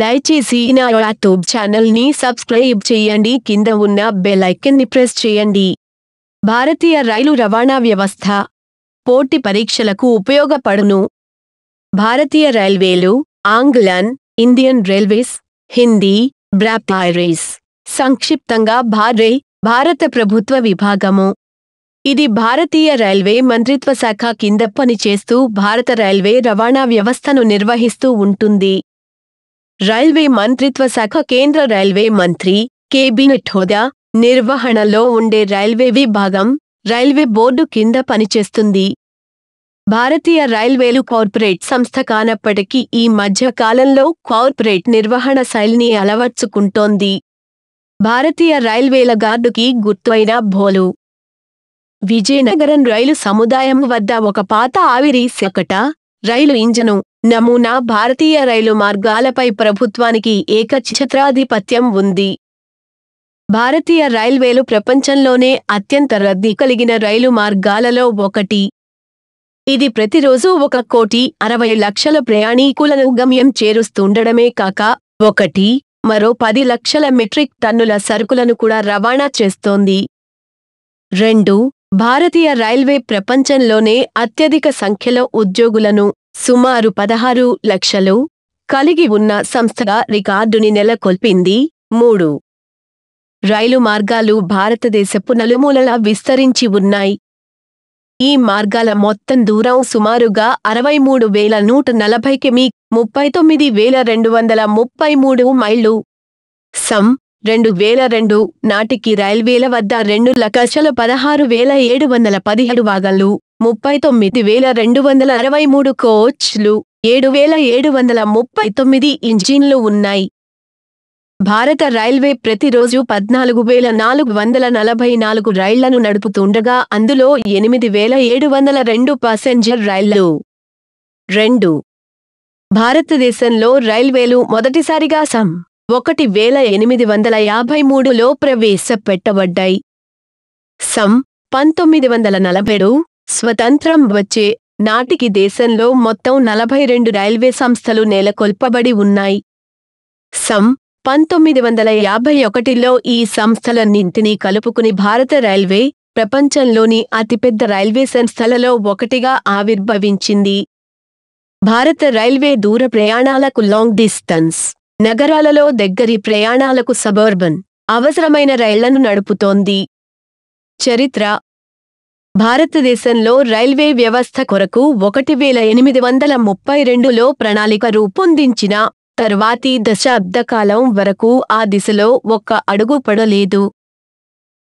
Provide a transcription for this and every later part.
దయచేసి నా యూట్యూబ్ ఛానల్ని సబ్స్క్రైబ్ చేయండి కింద ఉన్న బెల్ ని ప్రెస్ చేయండి భారతీయ రైలు రవాణా వ్యవస్థ పోటీ పరీక్షలకు ఉపయోగపడును భారతీయ రైల్వేలు ఆంగ్లన్ ఇండియన్ రైల్వేస్ హిందీ బ్రాప్టైరైస్ సంక్షిప్తంగా భారే భారత ప్రభుత్వ విభాగము ఇది భారతీయ రైల్వే మంత్రిత్వ శాఖ కింద పనిచేస్తూ భారత రైల్వే రవాణా వ్యవస్థను నిర్వహిస్తూ ఉంటుంది రైల్వే మంత్రిత్వ శాఖ కేంద్ర రైల్వే మంత్రి కేబినెట్ హోదా నిర్వహణలో ఉండే రైల్వే విభాగం రైల్వే బోర్డు కింద పనిచేస్తుంది భారతీయ రైల్వేలు కార్పొరేట్ సంస్థ కానప్పటికీ ఈ మధ్య కాలంలో కార్పొరేట్ నిర్వహణ శైలిని అలవర్చుకుంటోంది భారతీయ రైల్వేల గార్డుకి గుర్తైన భోలు విజయనగరం రైలు సముదాయం వద్ద ఒక పాత ఆవిరి శకట రైలు ఇంజను నమూనా భారతీయ రైలు మార్గాలపై ప్రభుత్వానికి ఏకఛత్రాధిపత్యం ఉంది భారతీయ రైల్వేలు ప్రపంచంలోనే అత్యంత రద్దీ కలిగిన రైలు మార్గాలలో ఒకటి ఇది ప్రతిరోజు ఒక కోటి అరవై లక్షల ప్రయాణీకులను గమ్యం చేరుస్తుండడమే కాక ఒకటి మరో పది లక్షల మెట్రిక్ టన్నుల సరుకులను కూడా రవాణా చేస్తోంది రెండు భారతీయ రైల్వే ప్రపంచంలోనే అత్యధిక సంఖ్యలో ఉద్యోగులను సుమారు పదహారు లక్షలు కలిగి ఉన్న సంస్థగా రికార్డుని నెలకొల్పింది మూడు రైలు మార్గాలు భారతదేశపు నలుమూలలా విస్తరించి ఉన్నాయి ఈ మార్గాల మొత్తం దూరం సుమారుగా అరవై మూడు వేల నూట నలభై కిమీ ముప్పై తొమ్మిది వేల రెండు వందల ముప్పై మూడు మైళ్ళు సం రెండు వేల రెండు నాటికి రైల్వేల వద్ద రెండు లక్షల పదహారు వేల ఏడు వందల పదిహేడు వాగన్లు ముప్పై తొమ్మిది వేల రెండు వందల అరవై మూడు కోచ్లు ఏడు వేల ఏడు వందల ముప్పై తొమ్మిది ఇంజిన్లు ఉన్నాయి భారత రైల్వే ప్రతిరోజు పద్నాలుగు వేల నాలుగు వందల నలభై నాలుగు రైళ్లను నడుపుతుండగా అందులో ఎనిమిది వేల ఏడు వందల రెండు పాసెంజర్ రైళ్లు రెండు భారతదేశంలో రైల్వేలు మొదటిసారిగా సం ఒకటి వేల ఎనిమిది వందల యాభై మూడులో ప్రవేశపెట్టబడ్డాయి సం పంతొమ్మిది వందల నలభైడు స్వతంత్రం వచ్చే నాటికి దేశంలో మొత్తం నలభై రెండు రైల్వే సంస్థలు నెలకొల్పబడి ఉన్నాయి సం పంతొమ్మిది వందల యాభై ఒకటిలో ఈ సంస్థలన్నింటినీ కలుపుకుని భారత రైల్వే ప్రపంచంలోని అతిపెద్ద రైల్వే సంస్థలలో ఒకటిగా ఆవిర్భవించింది భారత రైల్వే దూర ప్రయాణాలకు లాంగ్ డిస్టెన్స్ నగరాలలో దగ్గరి ప్రయాణాలకు సబర్బన్ అవసరమైన రైళ్లను నడుపుతోంది చరిత్ర భారతదేశంలో రైల్వే వ్యవస్థ కొరకు ఒకటి వేల ఎనిమిది వందల ముప్పై రెండులో ప్రణాళిక రూపొందించిన తర్వాతి దశాబ్దకాలం వరకు ఆ దిశలో ఒక్క అడుగు పడలేదు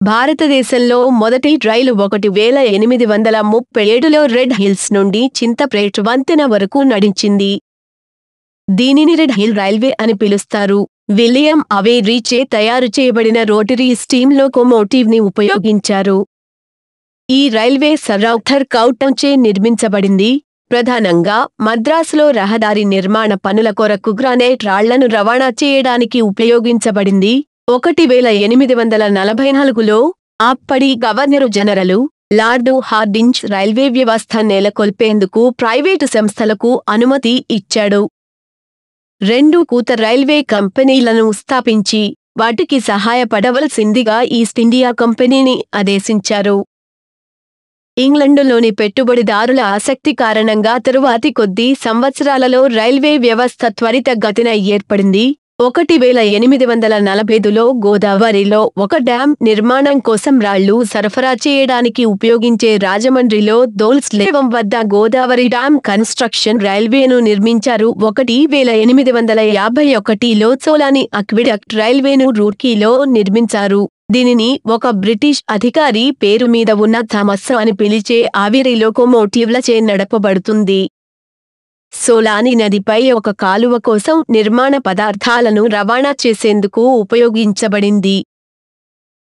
భారతదేశంలో మొదటి రైలు ఒకటి వేల ఎనిమిది వందల ముప్పై ఏడులో రెడ్ హిల్స్ నుండి చింతప్రేట్ వంతెన వరకు నడిచింది దీనిని రెడ్ హిల్ రైల్వే అని పిలుస్తారు విలియం అవేరీచే తయారు చేయబడిన రోటరీ స్టీమ్ లోకోమోటివ్ ని ఉపయోగించారు ఈ రైల్వే సరౌథర్ కౌటంచే నిర్మించబడింది ప్రధానంగా మద్రాసులో రహదారి నిర్మాణ పనుల కొరకు గ్రానైట్ రాళ్లను రవాణా చేయడానికి ఉపయోగించబడింది ఒకటి వేల ఎనిమిది వందల నలభై నాలుగులో అప్పటి governor general lord Hardinge railway వ్యవస్థ నెలకొల్పేందుకు ప్రైవేటు సంస్థలకు అనుమతి ఇచ్చాడు రెండు కూత రైల్వే కంపెనీలను స్థాపించి వాటికి సహాయపడవలసిందిగా ఈస్ట్ ఇండియా కంపెనీని ఆదేశించారు ఇంగ్లండులోని పెట్టుబడిదారుల ఆసక్తి కారణంగా తరువాతి కొద్ది సంవత్సరాలలో రైల్వే వ్యవస్థ త్వరితగతిన ఏర్పడింది ఒకటి వేల ఎనిమిది వందల నలభైదులో గోదావరిలో ఒక డ్యాం నిర్మాణం కోసం రాళ్లు సరఫరా చేయడానికి ఉపయోగించే రాజమండ్రిలో దోల్స్ లేవం వద్ద గోదావరి డ్యాం కన్స్ట్రక్షన్ రైల్వేను నిర్మించారు ఒకటి వేల ఎనిమిది వందల యాభై ఒకటిలో సోలాని అక్విడక్ట్ రైల్వేను రూర్కీలో నిర్మించారు దీనిని ఒక బ్రిటిష్ అధికారి పేరు మీద ఉన్న సమస్య అని పిలిచే ఆవిరి లోకోమోటివ్లచే నడపబడుతుంది సోలాని నదిపై ఒక కాలువ కోసం నిర్మాణ పదార్థాలను రవాణా చేసేందుకు ఉపయోగించబడింది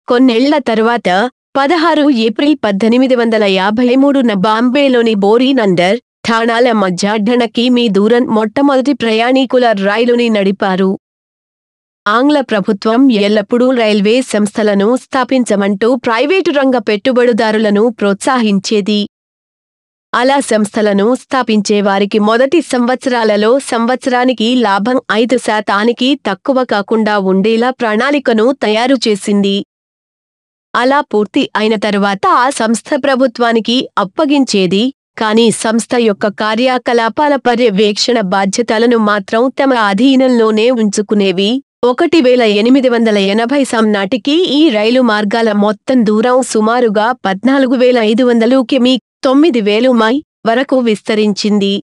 కొన్నేళ్ల తరువాత పదహారు ఏప్రిల్ పద్దెనిమిది వందల యాభై మూడున బాంబేలోని బోరీనందర్ ఠాణాల మధ్యాఢనకి మీ దూరం మొట్టమొదటి ప్రయాణీకుల రైలుని నడిపారు ఆంగ్ల ప్రభుత్వం ఎల్లప్పుడూ రైల్వే సంస్థలను స్థాపించమంటూ ప్రైవేటు రంగ పెట్టుబడిదారులను ప్రోత్సహించేది అలా సంస్థలను స్థాపించే వారికి మొదటి సంవత్సరాలలో సంవత్సరానికి లాభం ఐదు శాతానికి తక్కువ కాకుండా ఉండేలా ప్రణాళికను తయారు చేసింది అలా పూర్తి అయిన తరువాత ఆ సంస్థ ప్రభుత్వానికి అప్పగించేది కానీ సంస్థ యొక్క కార్యకలాపాల పర్యవేక్షణ బాధ్యతలను మాత్రం తమ అధీనంలోనే ఉంచుకునేవి ఒకటి వేల ఎనిమిది వందల ఎనభై నాటికి ఈ రైలు మార్గాల మొత్తం దూరం సుమారుగా పద్నాలుగు వేల ఐదు వందలు కిమీ తొమ్మిది వేలు మై వరకు విస్తరించింది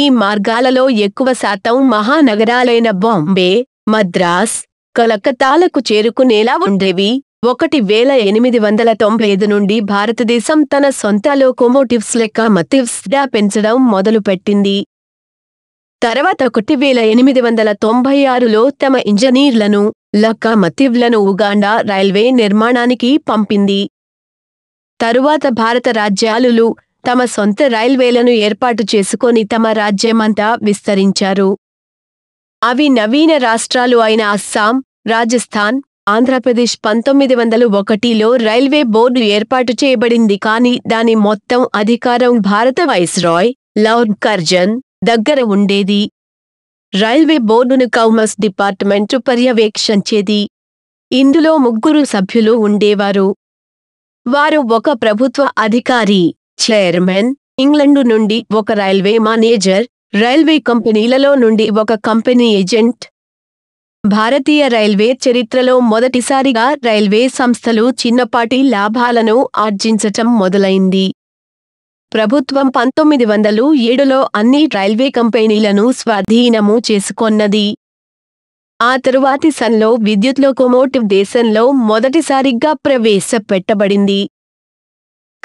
ఈ మార్గాలలో ఎక్కువ శాతం మహానగరాలైన బాంబే మద్రాస్ కలకత్తాలకు చేరుకునేలా ఉండేవి ఒకటి వేల ఎనిమిది వందల తొంభై ఐదు నుండి భారతదేశం తన సొంత లోకోమోటివ్స్ లెక్క మతివ్స్గా పెంచడం మొదలుపెట్టింది తర్వాత ఒకటి వేల ఎనిమిది వందల తొంభై ఆరులో తమ ఇంజనీర్లను లక్క మతివ్లను ఉగాండా రైల్వే నిర్మాణానికి పంపింది తరువాత భారత రాజ్యాలులు తమ సొంత రైల్వేలను ఏర్పాటు చేసుకొని తమ రాజ్యమంతా విస్తరించారు అవి నవీన రాష్ట్రాలు అయిన అస్సాం రాజస్థాన్ ఆంధ్రప్రదేశ్ పంతొమ్మిది వందల ఒకటిలో రైల్వే బోర్డు ఏర్పాటు చేయబడింది కానీ దాని మొత్తం అధికారం భారత వైస్రాయ్ లౌర్ కర్జన్ దగ్గర ఉండేది రైల్వే బోర్డును కౌమర్స్ డిపార్ట్మెంటు పర్యవేక్షించేది ఇందులో ముగ్గురు సభ్యులు ఉండేవారు వారు ఒక ప్రభుత్వ అధికారి చైర్మన్ ఇంగ్లండు నుండి ఒక రైల్వే మేనేజర్ రైల్వే కంపెనీలలో నుండి ఒక కంపెనీ ఏజెంట్ భారతీయ రైల్వే చరిత్రలో మొదటిసారిగా రైల్వే సంస్థలు చిన్నపాటి లాభాలను ఆర్జించటం మొదలైంది ప్రభుత్వం పంతొమ్మిది వందలు ఏడులో అన్ని రైల్వే కంపెనీలను స్వాధీనము చేసుకొన్నది ఆ తరువాతి సన్లో విద్యుత్ లోకోమోటివ్ దేశంలో మొదటిసారిగా ప్రవేశపెట్టబడింది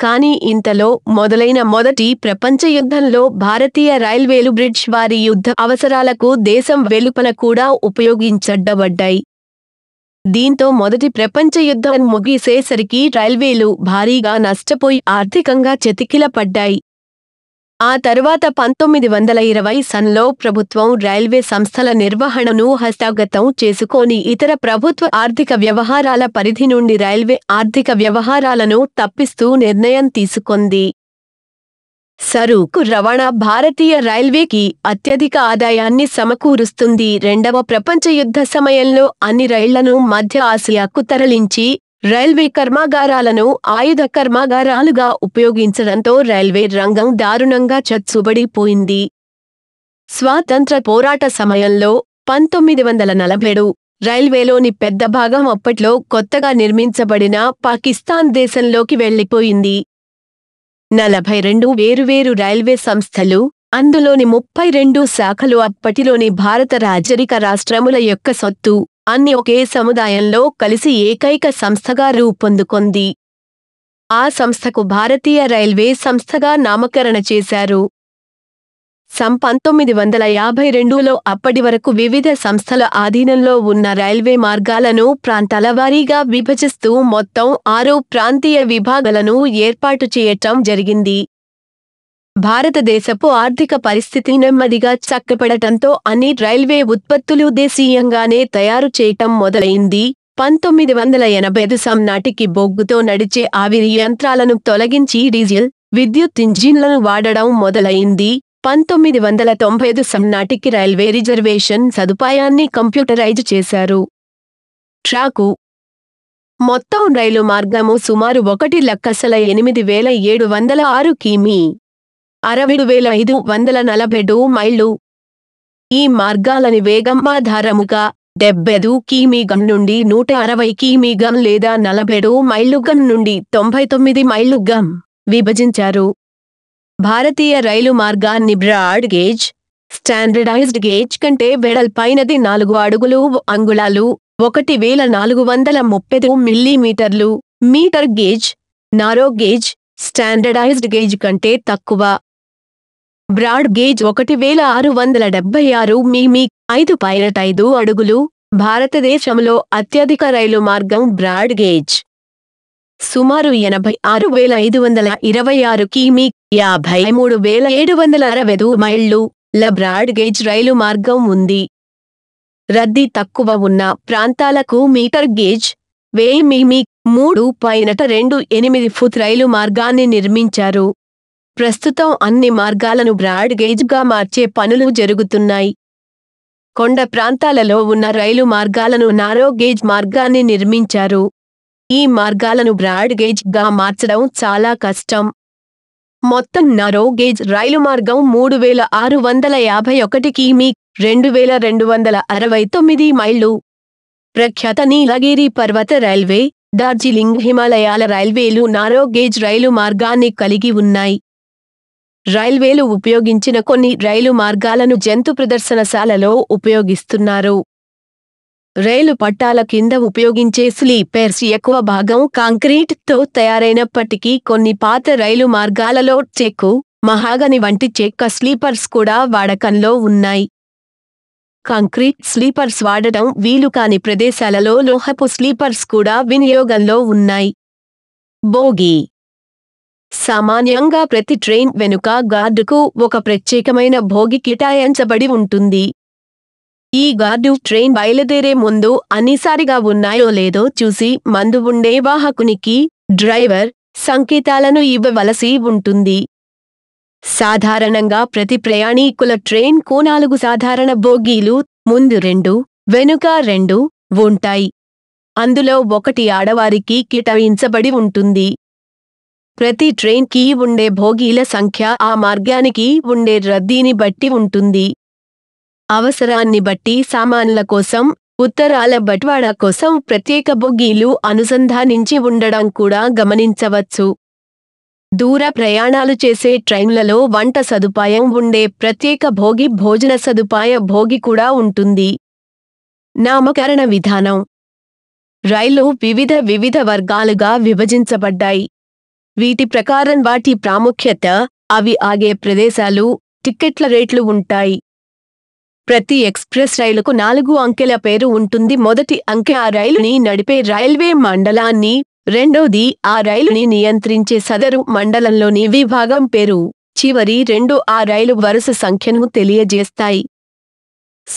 కానీ ఇంతలో మొదలైన మొదటి ప్రపంచ యుద్ధంలో భారతీయ రైల్వేలు బ్రిడ్జ్ వారి యుద్ధ అవసరాలకు దేశం వెలుపల కూడా ఉపయోగించడ్డబడ్డాయి దీంతో మొదటి ప్రపంచ యుద్ధం ముగిసేసరికి రైల్వేలు భారీగా నష్టపోయి ఆర్థికంగా చెతికిలపడ్డాయి ఆ తరువాత పంతొమ్మిది వందల ఇరవై సన్లో ప్రభుత్వం రైల్వే సంస్థల నిర్వహణను హస్తగతం చేసుకొని ఇతర ప్రభుత్వ ఆర్థిక వ్యవహారాల పరిధి నుండి రైల్వే ఆర్థిక వ్యవహారాలను తప్పిస్తూ నిర్ణయం తీసుకుంది సరుకు రవాణా భారతీయ రైల్వేకి అత్యధిక ఆదాయాన్ని సమకూరుస్తుంది రెండవ ప్రపంచ యుద్ధ సమయంలో అన్ని రైళ్లను మధ్య ఆసియాకు తరలించి రైల్వే కర్మాగారాలను ఆయుధ కర్మాగారాలుగా ఉపయోగించడంతో రైల్వే రంగం దారుణంగా చచ్చుబడిపోయింది స్వాతంత్ర పోరాట సమయంలో పంతొమ్మిది వందల నలభైడు రైల్వేలోని పెద్ద భాగం అప్పట్లో కొత్తగా నిర్మించబడిన పాకిస్తాన్ దేశంలోకి వెళ్లిపోయింది నలభై రెండు వేరువేరు రైల్వే సంస్థలు అందులోని ముప్పై రెండు శాఖలు అప్పటిలోని భారత రాజరిక రాష్ట్రముల యొక్క సొత్తు అన్ని ఒకే సముదాయంలో కలిసి ఏకైక సంస్థగా రూపొందుకొంది ఆ సంస్థకు భారతీయ రైల్వే సంస్థగా నామకరణ చేశారు సం పంతొమ్మిది వందల యాభై రెండులో అప్పటి వరకు వివిధ సంస్థల ఆధీనంలో ఉన్న రైల్వే మార్గాలను ప్రాంతాల వారీగా విభజిస్తూ మొత్తం ఆరు ప్రాంతీయ విభాగాలను ఏర్పాటు చేయటం జరిగింది భారతదేశపు ఆర్థిక పరిస్థితి నెమ్మదిగా చక్కపడటంతో అన్ని రైల్వే ఉత్పత్తులు దేశీయంగానే తయారు చేయటం మొదలైంది పంతొమ్మిది వందల ఎనభై ఐదు నాటికి బొగ్గుతో నడిచే ఆవిరి యంత్రాలను తొలగించి డీజిల్ విద్యుత్ ఇంజిన్లను వాడడం మొదలైంది పంతొమ్మిది వందల తొంభై ఐదు నాటికి రైల్వే రిజర్వేషన్ సదుపాయాన్ని కంప్యూటరైజ్ చేశారు ట్రాకు మొత్తం రైలు మార్గము సుమారు ఒకటి లక్కసల ఎనిమిది వేల ఏడు వందల ఆరు కిమీ అరవై వేల ఐదు వందల నలభై మైళ్ళు ఈ మార్గాలని వేగంబాధారముగా డెబ్బెదు గం నుండి నూట అరవై గం లేదా నలభైడు మైళ్ళుగం నుండి తొంభై తొమ్మిది మైళ్ళుగం విభజించారు భారతీయ రైలు మార్గాన్ని బ్రాడ్ గేజ్ స్టాండర్డైజ్డ్ గేజ్ కంటే వెడల్పైనది నాలుగు అడుగులు అంగుళాలు ఒకటి వేల నాలుగు వందల ముప్పై మిల్లీమీటర్లు metre gauge narrow gauge standardised gauge కంటే తక్కువ బ్రాడ్ గేజ్ ఒకటి వేల ఆరు వందల డెబ్బై ఆరు మీమీ ఐదు పైరట్ ఐదు అడుగులు భారతదేశంలో అత్యధిక రైలు మార్గం బ్రాడ్ గేజ్ సుమారు ఎనభై ఆరు వేల ఐదు వందల ఇరవై ఆరు కిమీ యాభై మూడు వేల ఏడు వందల అరవై మైళ్ళు ల బ్రాడ్ గేజ్ రైలు మార్గం ఉంది రద్దీ తక్కువ ఉన్న ప్రాంతాలకు మీటర్ గేజ్ వేయి మీమీ మూడు పైనట రెండు ఎనిమిది ఫుట్ రైలు మార్గాన్ని నిర్మించారు ప్రస్తుతం అన్ని మార్గాలను బ్రాడ్ గేజ్గా మార్చే పనులు జరుగుతున్నాయి కొండ ప్రాంతాలలో ఉన్న రైలు మార్గాలను నారో గేజ్ మార్గాన్ని నిర్మించారు ఈ మార్గాలను బ్రాడ్ గేజ్గా మార్చడం చాలా కష్టం మొత్తం నారో గేజ్ రైలు మార్గం మూడు వేల ఆరు వందల యాభై ఒకటి కిమీ రెండు వేల రెండు వందల అరవై తొమ్మిది మైళ్ళు ప్రఖ్యాత నీలగిరి పర్వత రైల్వే దార్జిలింగ్ హిమాలయాల రైల్వేలు నారో గేజ్ రైలు మార్గాన్ని కలిగి ఉన్నాయి రైల్వేలు ఉపయోగించిన కొన్ని రైలు మార్గాలను జంతు ప్రదర్శనశాలలో ఉపయోగిస్తున్నారు రైలు పట్టాల కింద ఉపయోగించే స్లీపర్స్ ఎక్కువ భాగం కాంక్రీట్తో తయారైనప్పటికీ కొన్ని పాత రైలు మార్గాలలో చెక్కు మహాగని వంటి చెక్క స్లీపర్స్ కూడా వాడకంలో ఉన్నాయి కాంక్రీట్ స్లీపర్స్ వాడటం వీలు కాని ప్రదేశాలలో లోహపు స్లీపర్స్ కూడా వినియోగంలో ఉన్నాయి బోగి సామాన్యంగా ప్రతి ట్రైన్ వెనుక గార్డుకు ఒక ప్రత్యేకమైన భోగి కేటాయించబడి ఉంటుంది ఈ గార్డు ట్రైన్ బయలుదేరే ముందు అన్నిసారిగా ఉన్నాయో లేదో చూసి మందు ఉండే వాహకునికి డ్రైవర్ సంకేతాలను ఇవ్వవలసి ఉంటుంది సాధారణంగా ప్రతి ప్రయాణీకుల ట్రైన్ కో నాలుగు సాధారణ బోగీలు ముందు రెండు వెనుక రెండు ఉంటాయి అందులో ఒకటి ఆడవారికి కేటాయించబడి ఉంటుంది ప్రతి ట్రైన్కి ఉండే భోగీల సంఖ్య ఆ మార్గానికి ఉండే రద్దీని బట్టి ఉంటుంది అవసరాన్ని బట్టి సామాన్ల కోసం ఉత్తరాల బట్వాడ కోసం ప్రత్యేక బొగ్గీలు అనుసంధానించి ఉండడం కూడా గమనించవచ్చు దూర ప్రయాణాలు చేసే ట్రైన్లలో వంట సదుపాయం ఉండే ప్రత్యేక భోగి భోజన సదుపాయ భోగి కూడా ఉంటుంది నామకరణ విధానం రైలు వివిధ వివిధ వర్గాలుగా విభజించబడ్డాయి వీటి ప్రకారం వాటి ప్రాముఖ్యత అవి ఆగే ప్రదేశాలు టిక్కెట్ల రేట్లు ఉంటాయి ప్రతి ఎక్స్ప్రెస్ రైలుకు నాలుగు అంకెల పేరు ఉంటుంది మొదటి అంకె ఆ రైలుని నడిపే రైల్వే మండలాన్ని రెండోది ఆ రైలుని నియంత్రించే సదరు మండలంలోని విభాగం పేరు చివరి రెండు ఆ రైలు వరుస సంఖ్యను తెలియజేస్తాయి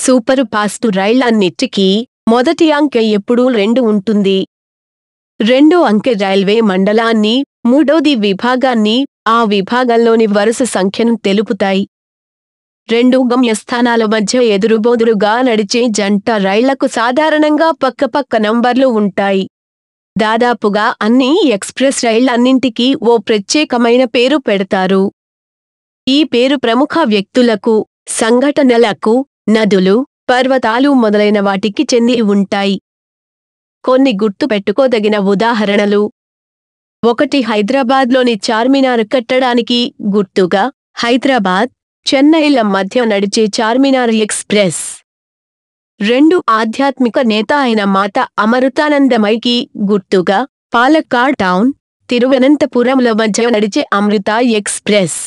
సూపర్ ఫాస్టు రైళ్లన్నిటికీ మొదటి అంకె ఎప్పుడూ రెండు ఉంటుంది రెండో అంకె రైల్వే మండలాన్ని మూడోది విభాగాన్ని ఆ విభాగంలోని వరుస సంఖ్యను తెలుపుతాయి రెండు గమ్యస్థానాల మధ్య ఎదురుబోదురుగా నడిచే జంట రైళ్లకు సాధారణంగా పక్కపక్క నంబర్లు ఉంటాయి దాదాపుగా అన్ని ఎక్స్ప్రెస్ రైళ్లన్నింటికీ ఓ ప్రత్యేకమైన పేరు పెడతారు ఈ పేరు ప్రముఖ వ్యక్తులకు సంఘటనలకు నదులు పర్వతాలు మొదలైన వాటికి చెంది ఉంటాయి కొన్ని గుర్తుపెట్టుకోదగిన ఉదాహరణలు ఒకటి హైదరాబాద్లోని చార్మినార్ కట్టడానికి గుర్తుగా హైదరాబాద్ చెన్నైల మధ్య నడిచే చార్మినార్ ఎక్స్ప్రెస్ రెండు ఆధ్యాత్మిక నేత అయిన మాత అమృతానందమైకి గుర్తుగా పాలక్కాడ్ టౌన్ తిరువనంతపురంల మధ్య నడిచే అమృత ఎక్స్ప్రెస్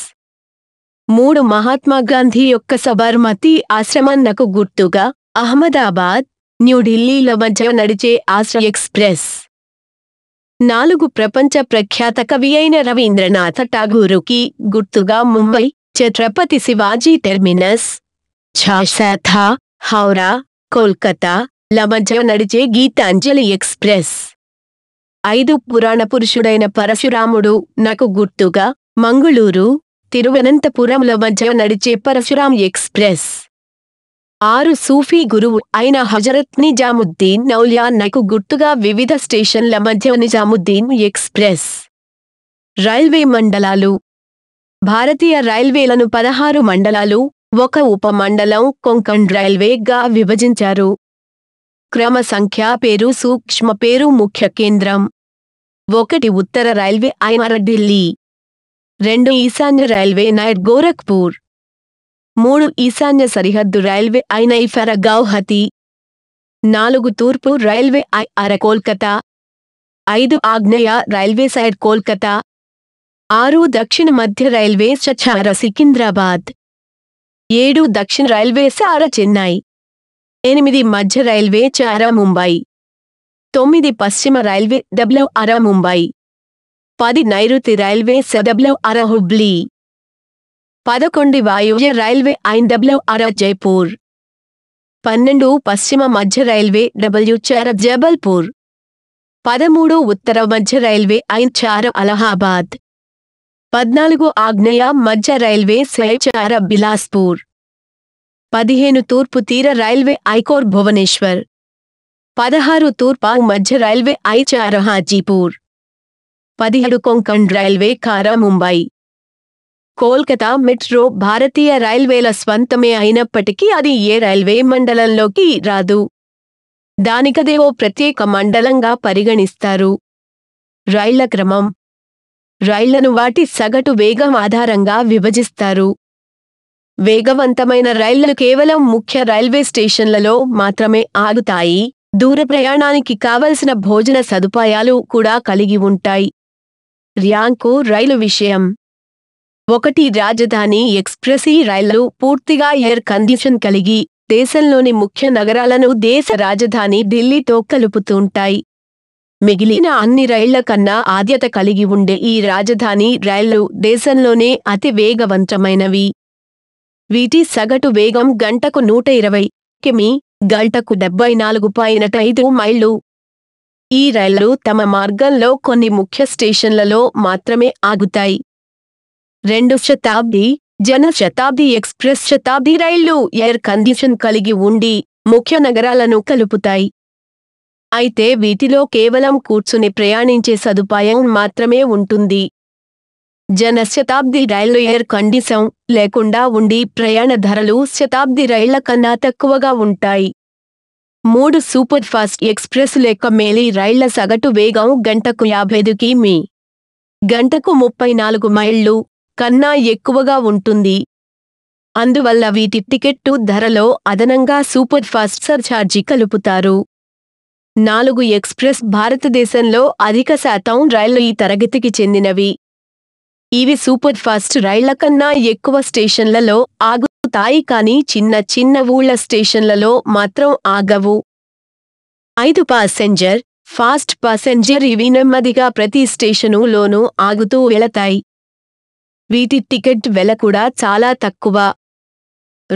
మూడు మహాత్మాగాంధీ యొక్క సబర్మతి ఆశ్రమన్నకు గుర్తుగా అహ్మదాబాద్ న్యూఢిల్లీల మధ్య నడిచే ఆశ్ర ఎక్స్ప్రెస్ నాలుగు ప్రపంచ ప్రఖ్యాత కవి అయిన రవీంద్రనాథ ఠాగూరుకి గుర్తుగా ముంబై ఛత్రపతి శివాజీ టెర్మినస్ ఛాసాథా హౌరా కోల్కతా లమజ నడిచే గీతాంజలి ఎక్స్ప్రెస్ ఐదు పురాణ పురుషుడైన పరశురాముడు నాకు గుర్తుగా మంగుళూరు తిరువనంతపురంలో మధ్య నడిచే పరశురాం ఎక్స్ప్రెస్ ఆరు సూఫీ గురువు అయిన హజరత్ నిజాముద్దీన్ నకు గుర్తుగా వివిధ స్టేషన్ల మధ్య నిజాముద్దీన్ ఎక్స్ప్రెస్ రైల్వే మండలాలు భారతీయ రైల్వేలను పదహారు మండలాలు ఒక ఉపమండలం కొంకణ్ రైల్వేగా విభజించారు క్రమ సంఖ్య పేరు సూక్ష్మ పేరు ముఖ్య కేంద్రం ఒకటి ఉత్తర రైల్వే అయిన ఢిల్లీ రెండు ఈశాన్య రైల్వే నైట్ గోరఖ్పూర్ మూడు ఈశాన్య సరిహద్దు రైల్వే అయిన ఇఫర గౌహతి నాలుగు తూర్పు రైల్వే ఐ అర కోల్కతా ఐదు ఆగ్నేయ రైల్వే సైడ్ కోల్కతా ఆరు దక్షిణ మధ్య రైల్వే సచార సికింద్రాబాద్ ఏడు దక్షిణ రైల్వే సార చెన్నై ఎనిమిది మధ్య రైల్వే చార ముంబై తొమ్మిది పశ్చిమ రైల్వే డబ్ల్యూ అర ముంబై పది నైరుతి రైల్వే సెడబ్ల్యూ అర హుబ్లీ పదకొండు వాయువ్య రైల్వే ఐన్ ఐన్డబ్ల్యూఆర్ జైపూర్ పన్నెండు పశ్చిమ మధ్య రైల్వే డబ్ల్యూచార జబల్పూర్ పదమూడు ఉత్తర మధ్య రైల్వే ఐన్ ఐన్చార అలహాబాద్ పద్నాలుగు ఆగ్నేయ మధ్య రైల్వే సైచార బిలాస్పూర్ పదిహేను తూర్పు తీర రైల్వే ఐకోర్ భువనేశ్వర్ పదహారు తూర్పు మధ్య రైల్వే ఐచార హాజీపూర్ పదిహేడు కొంకణ్ రైల్వే కార ముంబై కోల్కతా మెట్రో భారతీయ రైల్వేల స్వంతమే అయినప్పటికీ అది ఏ రైల్వే మండలంలోకి రాదు దానికదే ఓ ప్రత్యేక మండలంగా పరిగణిస్తారు రైళ్ల క్రమం రైళ్లను వాటి సగటు వేగం ఆధారంగా విభజిస్తారు వేగవంతమైన రైళ్లు కేవలం ముఖ్య రైల్వే స్టేషన్లలో మాత్రమే ఆగుతాయి దూర ప్రయాణానికి కావలసిన భోజన సదుపాయాలు కూడా కలిగి ఉంటాయి ర్యాంకు రైలు విషయం ఒకటి రాజధాని ఎక్స్ప్రెసీ రైళ్లు పూర్తిగా ఎయిర్ కండిషన్ కలిగి దేశంలోని ముఖ్య నగరాలను దేశ రాజధాని ఢిల్లీతో కలుపుతుంటాయి మిగిలిన అన్ని రైళ్ల కన్నా ఆద్యత కలిగి ఉండే ఈ రాజధాని రైళ్లు దేశంలోనే అతి వేగవంతమైనవి వీటి సగటు వేగం గంటకు నూట ఇరవై కిమి గంటకు డెబ్బై నాలుగు పాయింట్ ఐదు మైళ్ళు ఈ రైళ్లు తమ మార్గంలో కొన్ని ముఖ్య స్టేషన్లలో మాత్రమే ఆగుతాయి రెండు శతాబ్ది జన శతాబ్ది ఎక్స్ప్రెస్ శతాబ్ది రైళ్లు ఎయిర్ కండిషన్ కలిగి ఉండి ముఖ్య నగరాలను కలుపుతాయి అయితే వీటిలో కేవలం కూర్చుని ప్రయాణించే సదుపాయం మాత్రమే ఉంటుంది జన శతాబ్ది రైళ్లు ఎయిర్ కండిషన్ లేకుండా ఉండి ప్రయాణ ధరలు శతాబ్ది రైళ్ల కన్నా తక్కువగా ఉంటాయి మూడు సూపర్ ఫాస్ట్ ఎక్స్ప్రెస్ లేక మేలి రైళ్ల సగటు వేగం గంటకు యాభై కిమీ గంటకు ముప్పై నాలుగు మైళ్ళు కన్నా ఎక్కువగా ఉంటుంది అందువల్ల వీటి టికెట్టు ధరలో అదనంగా సూపర్ ఫాస్ట్ సర్ఛార్జీ కలుపుతారు నాలుగు ఎక్స్ప్రెస్ భారతదేశంలో అధిక శాతం రైళ్లు ఈ తరగతికి చెందినవి ఇవి సూపర్ ఫాస్ట్ రైళ్ల కన్నా ఎక్కువ స్టేషన్లలో ఆగుతాయి కానీ చిన్న చిన్న ఊళ్ల స్టేషన్లలో మాత్రం ఆగవు ఐదు పాసెంజర్ ఫాస్ట్ పాసెంజర్ ఇవి నెమ్మదిగా ప్రతి స్టేషనులోనూ ఆగుతూ వెళతాయి వీటి టికెట్ వెల కూడా చాలా తక్కువ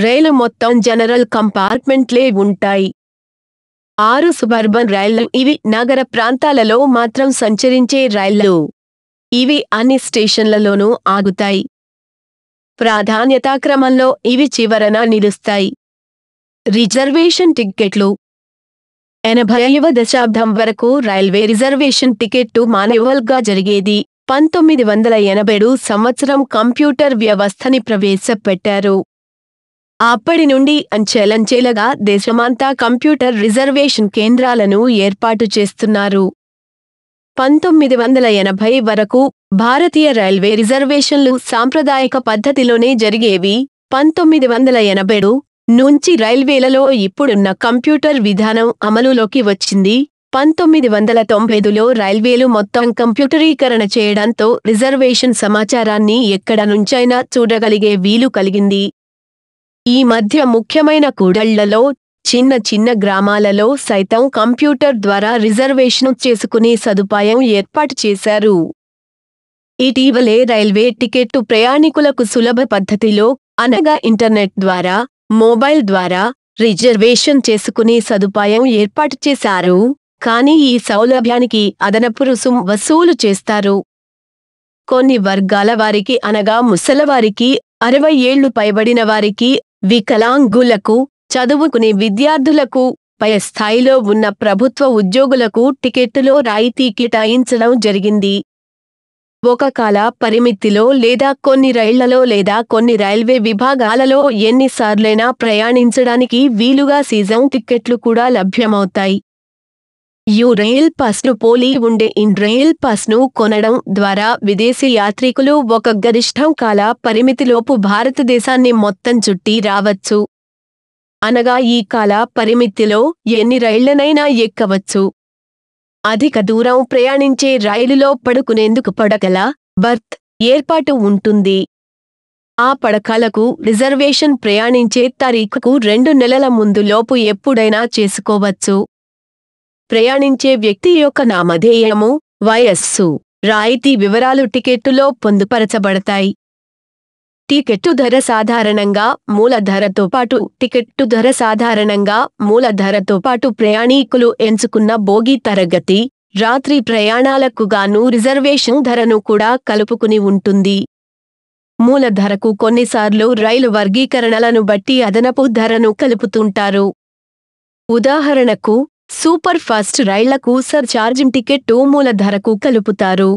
రైలు మొత్తం జనరల్ కంపార్ట్మెంట్లే ఉంటాయి ఆరు సుబర్బన్ రైళ్లు ఇవి నగర ప్రాంతాలలో మాత్రం సంచరించే రైళ్లు ఇవి అన్ని స్టేషన్లలోనూ ఆగుతాయి ప్రాధాన్యతాక్రమంలో ఇవి చివరన నిలుస్తాయి రిజర్వేషన్ టిక్కెట్లు ఎనభైవ దశాబ్దం వరకు రైల్వే రిజర్వేషన్ టికెట్టు మాన్యువల్గా జరిగేది పంతొమ్మిది వందల ఎనభైడు సంవత్సరం కంప్యూటర్ వ్యవస్థని ప్రవేశపెట్టారు అప్పటి నుండి అంచెలంచెలగా దేశమంతా కంప్యూటర్ రిజర్వేషన్ కేంద్రాలను ఏర్పాటు చేస్తున్నారు పంతొమ్మిది వందల ఎనభై వరకు భారతీయ రైల్వే రిజర్వేషన్లు సాంప్రదాయక పద్ధతిలోనే జరిగేవి పంతొమ్మిది వందల ఎనభైడు నుంచి రైల్వేలలో ఇప్పుడున్న కంప్యూటర్ విధానం అమలులోకి వచ్చింది పంతొమ్మిది వందల తొంభైదులో రైల్వేలు మొత్తం కంప్యూటరీకరణ చేయడంతో రిజర్వేషన్ సమాచారాన్ని ఎక్కడ నుంచైనా చూడగలిగే వీలు కలిగింది ఈ మధ్య ముఖ్యమైన కూడళ్లలో చిన్న చిన్న గ్రామాలలో సైతం కంప్యూటర్ ద్వారా రిజర్వేషన్ చేసుకునే సదుపాయం ఏర్పాటు చేశారు ఇటీవలే రైల్వే టికెట్టు ప్రయాణికులకు సులభ పద్ధతిలో అనగా ఇంటర్నెట్ ద్వారా మొబైల్ ద్వారా రిజర్వేషన్ చేసుకునే సదుపాయం ఏర్పాటు చేశారు కానీ ఈ సౌలభ్యానికి అదనపు రుసుం వసూలు చేస్తారు కొన్ని వర్గాల వారికి అనగా ముసలవారికి అరవై ఏళ్లు పైబడిన వారికి వికలాంగులకు చదువుకునే విద్యార్థులకు పై స్థాయిలో ఉన్న ప్రభుత్వ ఉద్యోగులకు టికెట్టులో రాయితీ కేటాయించడం జరిగింది ఒక కాల పరిమితిలో లేదా కొన్ని రైళ్లలో లేదా కొన్ని రైల్వే విభాగాలలో ఎన్నిసార్లైనా ప్రయాణించడానికి వీలుగా సీజన్ టిక్కెట్లు కూడా లభ్యమవుతాయి రైల్ పాస్ను పోలి ఉండే ఇన్ రైల్ పాస్ను కొనడం ద్వారా విదేశీ యాత్రికులు ఒక గరిష్టం కాల పరిమితిలోపు భారతదేశాన్ని మొత్తం చుట్టి రావచ్చు అనగా ఈ కాల పరిమితిలో ఎన్ని రైళ్లనైనా ఎక్కవచ్చు అధిక దూరం ప్రయాణించే రైలులో పడుకునేందుకు పడకల బర్త్ ఏర్పాటు ఉంటుంది ఆ పడకలకు రిజర్వేషన్ ప్రయాణించే తారీఖుకు రెండు నెలల ముందు లోపు ఎప్పుడైనా చేసుకోవచ్చు ప్రయాణించే వ్యక్తి యొక్క నామధేయము వయస్సు రాయితీ వివరాలు టికెట్టులో పొందుపరచబడతాయి టికెట్టు ధర సాధారణంగా మూలధరతో పాటు టికెట్టు ధర సాధారణంగా మూలధరతో పాటు ప్రయాణీకులు ఎంచుకున్న బోగి తరగతి రాత్రి ప్రయాణాలకు గాను రిజర్వేషన్ ధరను కూడా కలుపుకుని ఉంటుంది మూలధరకు కొన్నిసార్లు రైలు వర్గీకరణలను బట్టి అదనపు ధరను కలుపుతుంటారు ఉదాహరణకు సూపర్ ఫాస్ట్ రైళ్లకు సర్ఛార్జింగ్ టికెట్ మూల ధరకు కలుపుతారు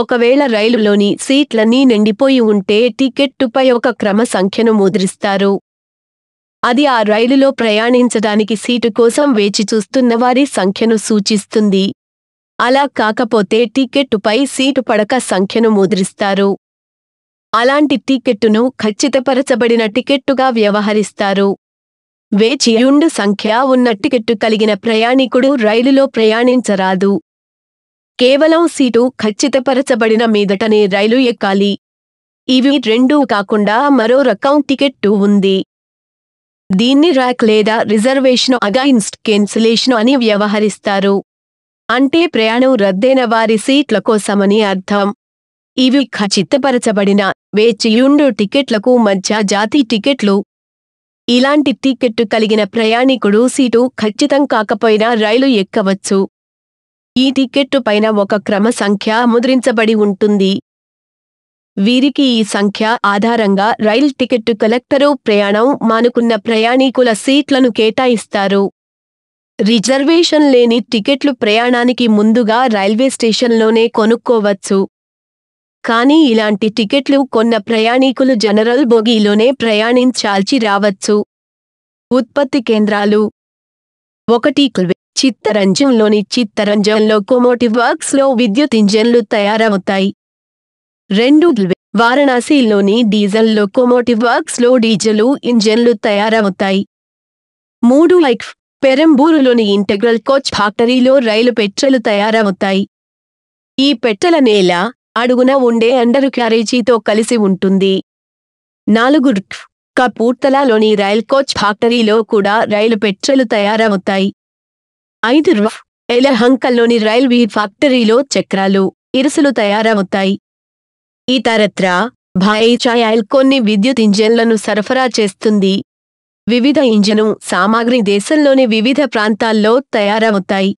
ఒకవేళ రైలులోని సీట్లన్నీ నిండిపోయి ఉంటే టికెట్టుపై ఒక క్రమ సంఖ్యను ముద్రిస్తారు అది ఆ రైలులో ప్రయాణించడానికి సీటు కోసం వేచి చూస్తున్న వారి సంఖ్యను సూచిస్తుంది అలా కాకపోతే టికెట్టుపై సీటు పడక సంఖ్యను ముద్రిస్తారు అలాంటి టికెట్టును ఖచ్చితపరచబడిన టికెట్టుగా వ్యవహరిస్తారు వేచియుండు సంఖ్య ఉన్న టికెట్టు కలిగిన ప్రయాణికుడు రైలులో ప్రయాణించరాదు కేవలం సీటు ఖచ్చితపరచబడిన మీదటనే రైలు ఎక్కాలి ఇవి రెండూ కాకుండా మరో రకం టికెట్టు ఉంది దీన్ని ర్యాక్ లేదా రిజర్వేషన్ అగైన్స్ట్ కెన్సిలేషన్ అని వ్యవహరిస్తారు అంటే ప్రయాణం రద్దైన వారి సీట్ల కోసమని అర్థం ఇవి ఖచ్చితపరచబడిన వేచియుండు టికెట్లకు మధ్య జాతి టికెట్లు ఇలాంటి టీకెట్టు కలిగిన ప్రయాణికుడు సీటు ఖచ్చితం కాకపోయినా రైలు ఎక్కవచ్చు ఈ టికెట్టు పైన ఒక క్రమ సంఖ్య ముద్రించబడి ఉంటుంది వీరికి ఈ సంఖ్య ఆధారంగా రైల్ టికెట్టు కలెక్టరు ప్రయాణం మానుకున్న ప్రయాణికుల సీట్లను కేటాయిస్తారు రిజర్వేషన్ లేని టికెట్లు ప్రయాణానికి ముందుగా రైల్వే స్టేషన్లోనే కొనుక్కోవచ్చు కానీ ఇలాంటి టికెట్లు కొన్న ప్రయాణీకులు జనరల్ బోగీలోనే ప్రయాణించాల్చి రావచ్చు ఉత్పత్తి కేంద్రాలు ఒకటి చిత్తరంజంలోని చిత్తరంజంలో కోమోటివ్ వర్క్స్లో విద్యుత్ ఇంజన్లు తయారవుతాయి రెండు వారణాసిలోని డీజల్ లోకోమోటివ్ వర్క్స్లో డీజలు ఇంజన్లు తయారవుతాయి మూడు లైక్ పెరంబూరులోని ఇంటగ్రల్ కోచ్ ఫ్యాక్టరీలో రైలు పెట్టెలు తయారవుతాయి ఈ పెట్టెల నేల అడుగున ఉండే అండర్ క్యారేజీతో కలిసి ఉంటుంది నాలుగు కపూర్తలాలోని రైల్ కోచ్ ఫ్యాక్టరీలో కూడా రైలు పెట్రోలు తయారవుతాయి ఐదు ఎలహంకల్లోని రైల్వే ఫ్యాక్టరీలో చక్రాలు ఇరుసులు తయారవుతాయి ఇతరత్రా భాయిచాయాల్ కొన్ని విద్యుత్ ఇంజన్లను సరఫరా చేస్తుంది వివిధ ఇంజను సామాగ్రి దేశంలోని వివిధ ప్రాంతాల్లో తయారవుతాయి